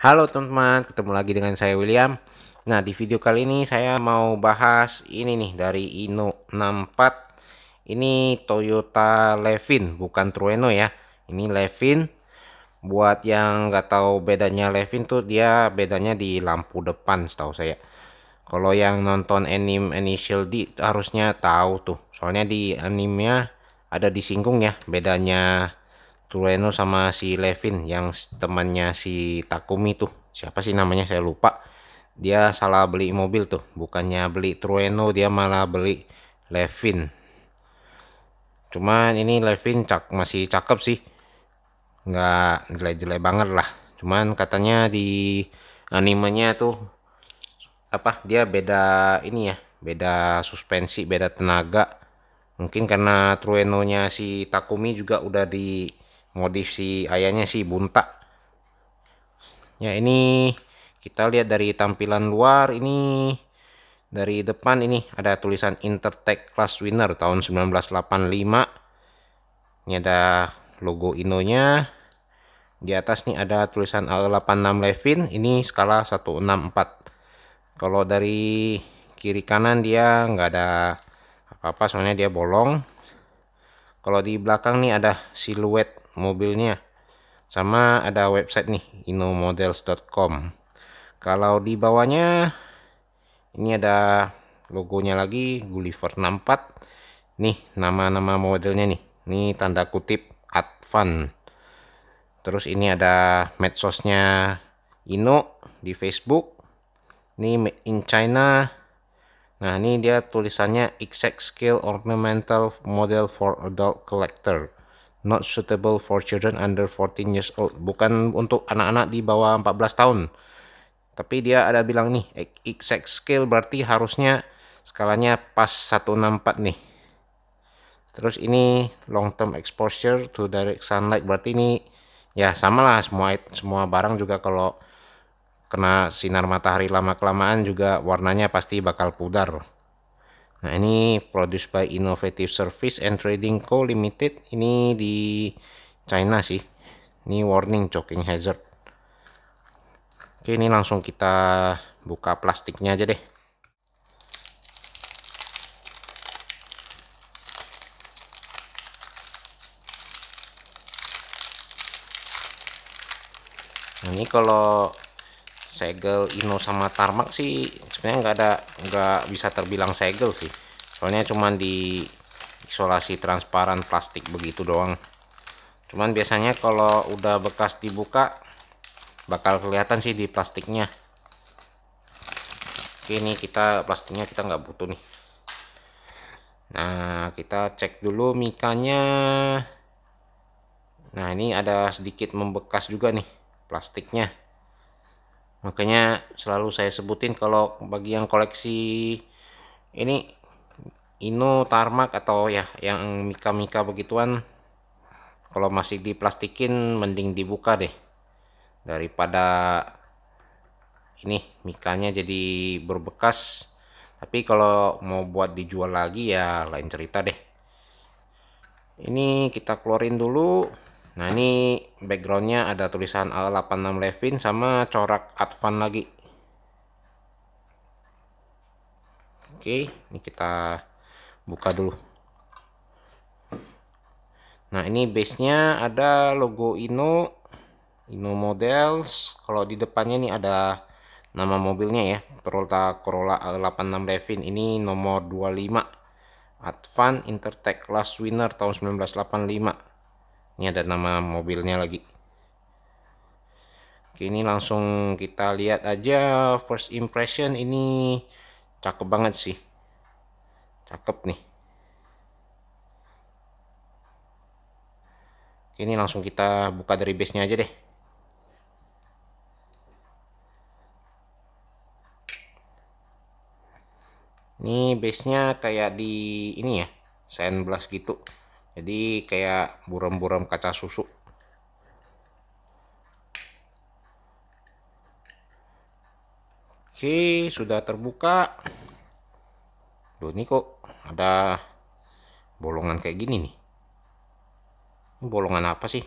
Halo teman-teman, ketemu lagi dengan saya William. Nah, di video kali ini saya mau bahas ini nih dari Ino 64. Ini Toyota Levin, bukan Trueno ya. Ini Levin. Buat yang nggak tahu bedanya Levin tuh dia bedanya di lampu depan setahu saya. Kalau yang nonton anime Initial D harusnya tahu tuh. Soalnya di animenya ada disinggung ya bedanya Trueno sama si Levin yang temannya si Takumi tuh siapa sih namanya saya lupa dia salah beli mobil tuh bukannya beli Trueno dia malah beli Levin cuman ini Levin cak masih cakep sih nggak jelek-jelek banget lah cuman katanya di animenya tuh apa dia beda ini ya beda suspensi beda tenaga mungkin karena Trueno nya si Takumi juga udah di modif si ayahnya si buntak. ya ini kita lihat dari tampilan luar ini dari depan ini ada tulisan Intertech Class Winner tahun 1985 ini ada logo Inonya di atas nih ada tulisan A86 Levin ini skala 164 kalau dari kiri kanan dia nggak ada apa-apa soalnya dia bolong kalau di belakang nih ada siluet mobilnya sama ada website nih inomodels.com kalau di bawahnya ini ada logonya lagi Gulliver 64 nih nama-nama modelnya nih ini tanda kutip Advan terus ini ada medsosnya Ino di Facebook ini made in China nah ini dia tulisannya exact scale ornamental model for adult collector not suitable for children under 14 years old. Bukan untuk anak-anak di bawah 14 tahun. Tapi dia ada bilang nih, exact scale berarti harusnya skalanya pas 164 nih. Terus ini long term exposure to direct sunlight berarti ini ya samalah semua semua barang juga kalau kena sinar matahari lama kelamaan juga warnanya pasti bakal pudar. Nah ini produce by Innovative Service and Trading Co. Limited. Ini di China sih. Ini warning choking hazard. Oke ini langsung kita buka plastiknya aja deh. Nah, ini kalau segel Ino sama Tarmak sih sebenarnya nggak ada nggak bisa terbilang segel sih soalnya cuman di isolasi transparan plastik begitu doang cuman biasanya kalau udah bekas dibuka bakal kelihatan sih di plastiknya oke ini kita plastiknya kita nggak butuh nih nah kita cek dulu mikanya nah ini ada sedikit membekas juga nih plastiknya Makanya selalu saya sebutin kalau bagi yang koleksi ini inu Tarmak atau ya yang mika-mika begituan kalau masih diplastikin mending dibuka deh daripada ini mikanya jadi berbekas tapi kalau mau buat dijual lagi ya lain cerita deh ini kita keluarin dulu Nah ini backgroundnya ada tulisan L86 Levin sama corak Advan lagi. Oke, ini kita buka dulu. Nah ini base-nya ada logo Ino, Ino Models. Kalau di depannya nih ada nama mobilnya ya, Toyota Corolla L86 Levin. Ini nomor 25, Advan Intertech Class Winner tahun 1985 ini ada nama mobilnya lagi oke ini langsung kita lihat aja first impression ini cakep banget sih cakep nih oke ini langsung kita buka dari base nya aja deh Ini base-nya kayak di ini ya, sandblast gitu jadi kayak buram-buram kaca susu Oke, sudah terbuka. Duh, ini kok ada bolongan kayak gini nih. Ini bolongan apa sih?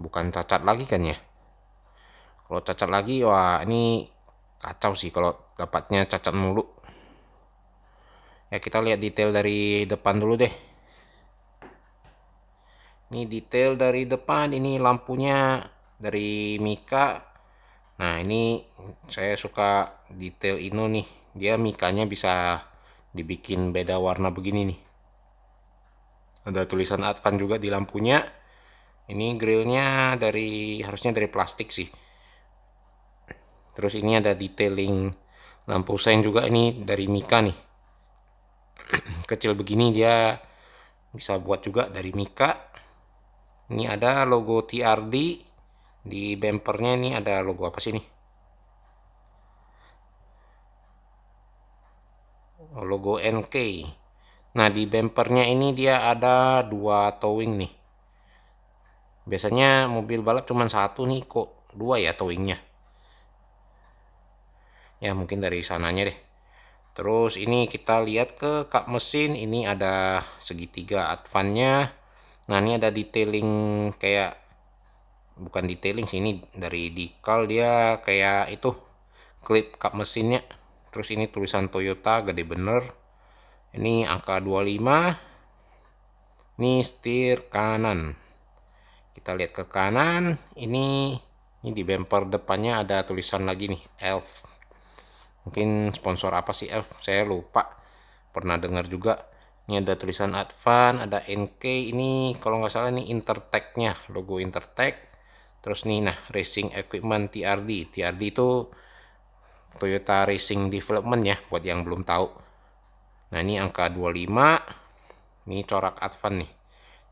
Bukan cacat lagi kan ya? Kalau cacat lagi, wah ini kacau sih kalau dapatnya cacat mulu ya kita lihat detail dari depan dulu deh ini detail dari depan ini lampunya dari Mika nah ini saya suka detail ini nih dia Mikanya bisa dibikin beda warna begini nih ada tulisan Advan juga di lampunya ini grillnya dari harusnya dari plastik sih terus ini ada detailing lampu sein juga ini dari Mika nih kecil begini dia bisa buat juga dari mika ini ada logo TRD di bempernya ini ada logo apa sih nih oh, logo NK nah di bempernya ini dia ada dua towing nih biasanya mobil balap cuma satu nih kok dua ya towingnya ya mungkin dari sananya deh Terus ini kita lihat ke kap mesin, ini ada segitiga advannya. Nah, ini ada detailing kayak bukan detailing Sini ini dari decal dia kayak itu klip kap mesinnya. Terus ini tulisan Toyota gede bener. Ini angka 25. Ini setir kanan. Kita lihat ke kanan, ini ini di bumper depannya ada tulisan lagi nih, elf mungkin sponsor apa sih Elf saya lupa pernah dengar juga ini ada tulisan Advan ada NK ini kalau nggak salah ini Intertech nya logo Intertech terus nih nah Racing Equipment TRD TRD itu Toyota Racing Development ya buat yang belum tahu nah ini angka 25 ini corak Advan nih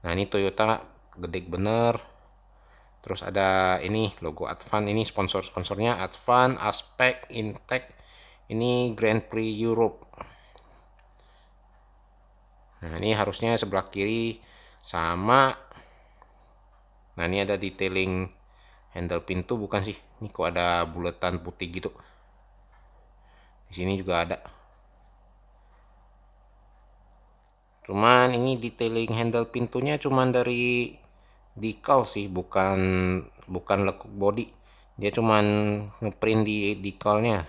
nah ini Toyota gede bener Terus ada ini logo Advan ini sponsor-sponsornya Advan, Aspek, Intech, ini Grand Prix Europe nah ini harusnya sebelah kiri sama nah ini ada detailing handle pintu bukan sih ini kok ada buletan putih gitu di sini juga ada cuman ini detailing handle pintunya cuman dari decal sih bukan bukan lekuk body dia cuman ngeprint di decalnya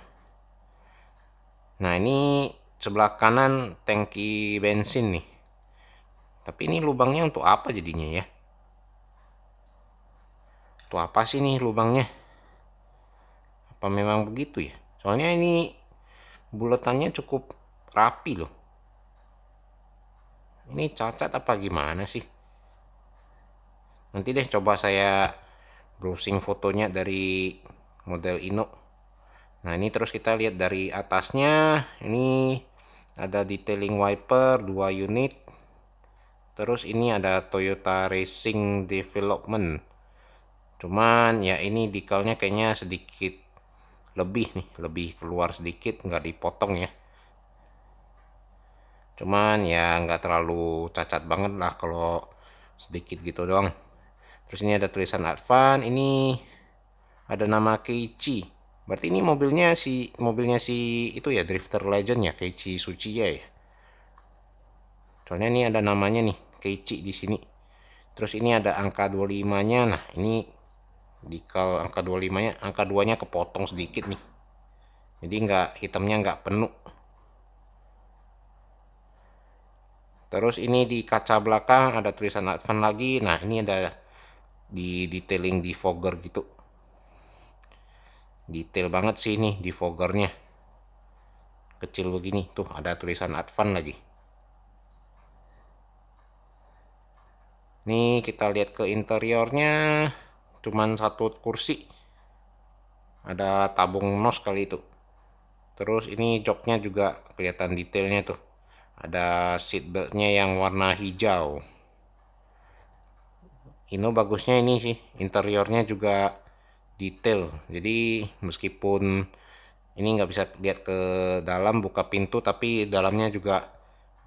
Nah ini sebelah kanan tangki bensin nih. Tapi ini lubangnya untuk apa jadinya ya? Untuk apa sih nih lubangnya? Apa memang begitu ya? Soalnya ini bulatannya cukup rapi loh. Ini cacat apa gimana sih? Nanti deh coba saya browsing fotonya dari model Inok. Nah ini terus kita lihat dari atasnya ini ada detailing wiper 2 unit terus ini ada Toyota Racing Development cuman ya ini decalnya kayaknya sedikit lebih nih lebih keluar sedikit nggak dipotong ya cuman ya nggak terlalu cacat banget lah kalau sedikit gitu doang terus ini ada tulisan Advan ini ada nama Keiichi Berarti ini mobilnya si mobilnya si itu ya Drifter Legend ya, Keiichi Suci ya. Soalnya ini ada namanya nih, Keiichi di sini. Terus ini ada angka 25-nya. Nah, ini di dikal angka 25-nya, angka 2-nya kepotong sedikit nih. Jadi nggak hitamnya nggak penuh. Terus ini di kaca belakang ada tulisan Advan lagi. Nah, ini ada di detailing di fogger gitu detail banget sih ini di fogernya kecil begini tuh ada tulisan advan lagi nih kita lihat ke interiornya cuman satu kursi ada tabung nos kali itu terus ini joknya juga kelihatan detailnya tuh ada seatbeltnya yang warna hijau Ino bagusnya ini sih interiornya juga detail jadi meskipun ini nggak bisa lihat ke dalam buka pintu tapi dalamnya juga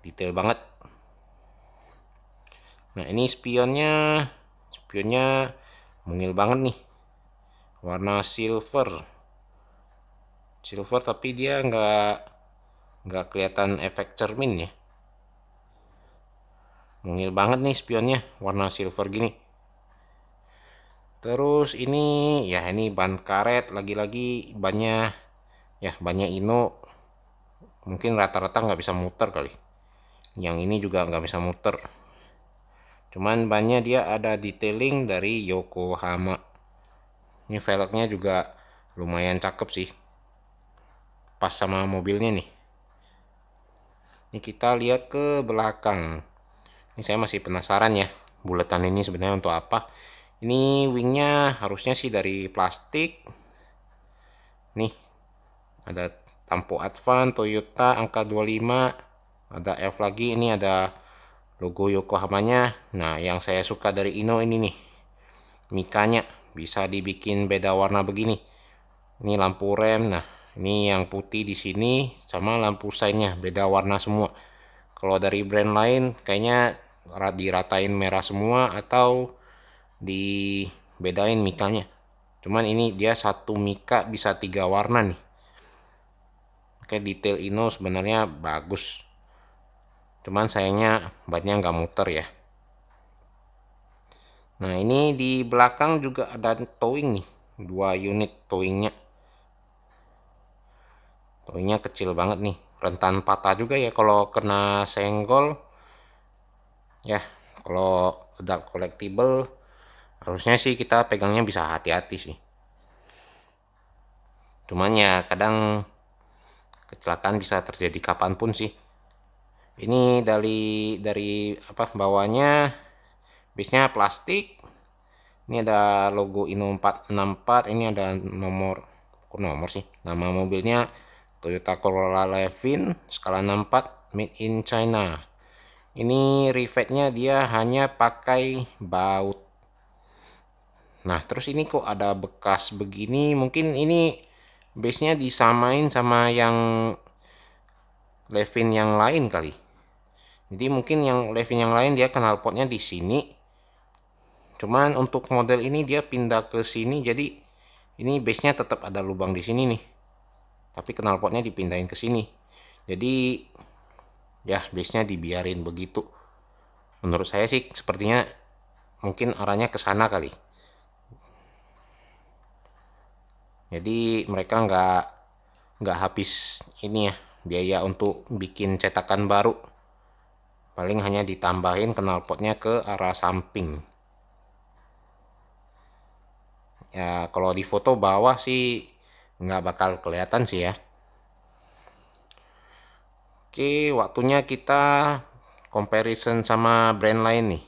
detail banget nah ini spionnya spionnya mungil banget nih warna silver silver tapi dia nggak nggak kelihatan efek cermin ya mungil banget nih spionnya warna silver gini terus ini ya ini ban karet lagi-lagi banyak ya banyak Ino mungkin rata-rata nggak bisa muter kali yang ini juga nggak bisa muter cuman bannya dia ada detailing dari Yokohama ini velgnya juga lumayan cakep sih pas sama mobilnya nih ini kita lihat ke belakang ini saya masih penasaran ya bulatan ini sebenarnya untuk apa ini wingnya harusnya sih dari plastik nih ada Tampo Advan Toyota angka 25 ada F lagi ini ada logo Yokohama nya nah yang saya suka dari Ino ini nih mikanya bisa dibikin beda warna begini ini lampu rem nah ini yang putih di sini sama lampu sainnya beda warna semua kalau dari brand lain kayaknya diratain merah semua atau dibedain mikanya cuman ini dia satu mika bisa tiga warna nih oke detail Ino sebenarnya bagus cuman sayangnya batnya nggak muter ya nah ini di belakang juga ada towing nih dua unit towingnya towingnya kecil banget nih rentan patah juga ya kalau kena senggol ya kalau ada collectible harusnya sih kita pegangnya bisa hati-hati sih cuman ya kadang kecelakaan bisa terjadi kapanpun sih ini dari dari apa bawahnya bisnya plastik ini ada logo Ino 464 ini ada nomor kok nomor sih nama mobilnya Toyota Corolla Levin skala 64 made in China ini rivetnya dia hanya pakai baut Nah, terus ini kok ada bekas begini? Mungkin ini base-nya disamain sama yang Levin yang lain kali. Jadi mungkin yang Levin yang lain dia kenal potnya di sini. Cuman untuk model ini dia pindah ke sini jadi ini base-nya tetap ada lubang di sini nih. Tapi kenal potnya dipindahin ke sini. Jadi ya base-nya dibiarin begitu. Menurut saya sih sepertinya mungkin arahnya ke sana kali. jadi mereka nggak nggak habis ini ya biaya untuk bikin cetakan baru paling hanya ditambahin knalpotnya ke arah samping ya kalau di foto bawah sih nggak bakal kelihatan sih ya oke waktunya kita comparison sama brand lain nih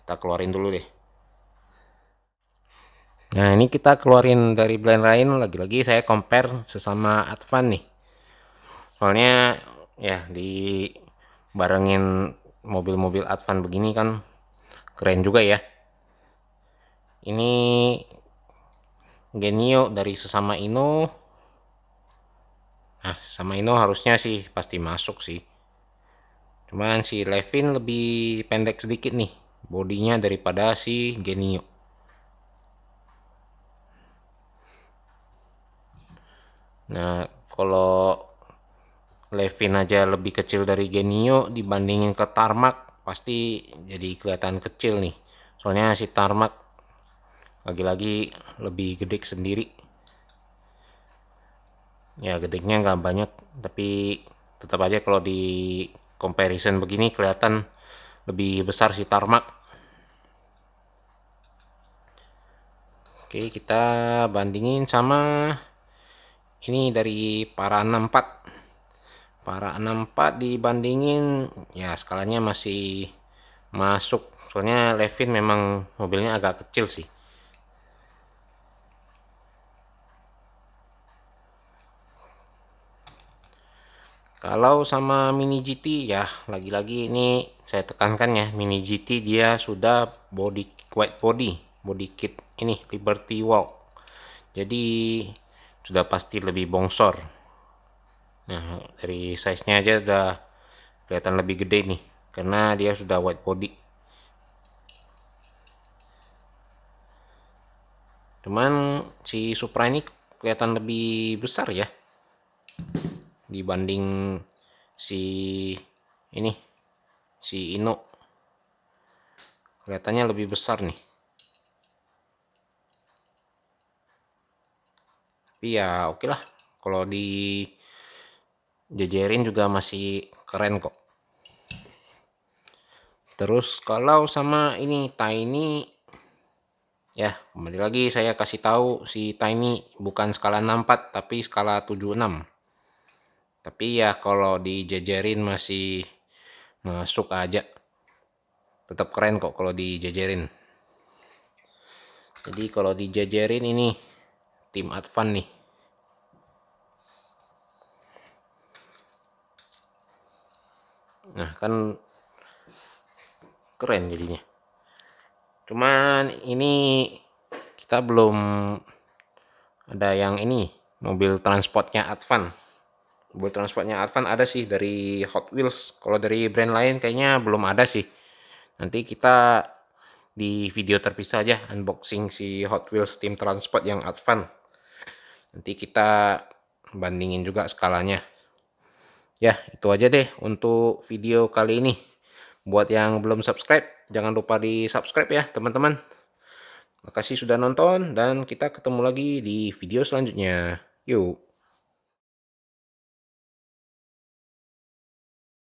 kita keluarin dulu deh Nah ini kita keluarin dari blend lain lagi-lagi saya compare sesama Advan nih. Soalnya ya di barengin mobil-mobil Advan begini kan keren juga ya. Ini Genio dari sesama Ino. Nah sesama Ino harusnya sih pasti masuk sih. Cuman si Levin lebih pendek sedikit nih bodinya daripada si Genio. Nah, kalau Levin aja lebih kecil dari Genio dibandingin ke Tarmac pasti jadi kelihatan kecil nih. Soalnya si Tarmac lagi-lagi lebih gede sendiri. Ya gedenya nggak banyak, tapi tetap aja kalau di comparison begini kelihatan lebih besar si Tarmac. Oke, kita bandingin sama ini dari para 64 para 64 dibandingin ya skalanya masih masuk soalnya Levin memang mobilnya agak kecil sih kalau sama mini GT ya lagi-lagi ini saya tekankan ya mini GT dia sudah body white body body kit ini Liberty Walk jadi sudah pasti lebih bongsor nah dari size nya aja sudah kelihatan lebih gede nih karena dia sudah white body cuman si Supra ini kelihatan lebih besar ya dibanding si ini si Ino kelihatannya lebih besar nih tapi ya oke okay lah kalau di jejerin juga masih keren kok terus kalau sama ini tiny ya kembali lagi saya kasih tahu si tiny bukan skala 64 tapi skala 76 tapi ya kalau di jejerin masih masuk aja tetap keren kok kalau di jejerin jadi kalau di jejerin ini tim Advan nih nah kan keren jadinya cuman ini kita belum ada yang ini mobil transportnya Advan mobil transportnya Advan ada sih dari Hot Wheels kalau dari brand lain kayaknya belum ada sih nanti kita di video terpisah aja unboxing si Hot Wheels tim transport yang Advan Nanti kita bandingin juga skalanya. Ya, itu aja deh untuk video kali ini. Buat yang belum subscribe, jangan lupa di subscribe ya teman-teman. Makasih sudah nonton dan kita ketemu lagi di video selanjutnya. Yuk.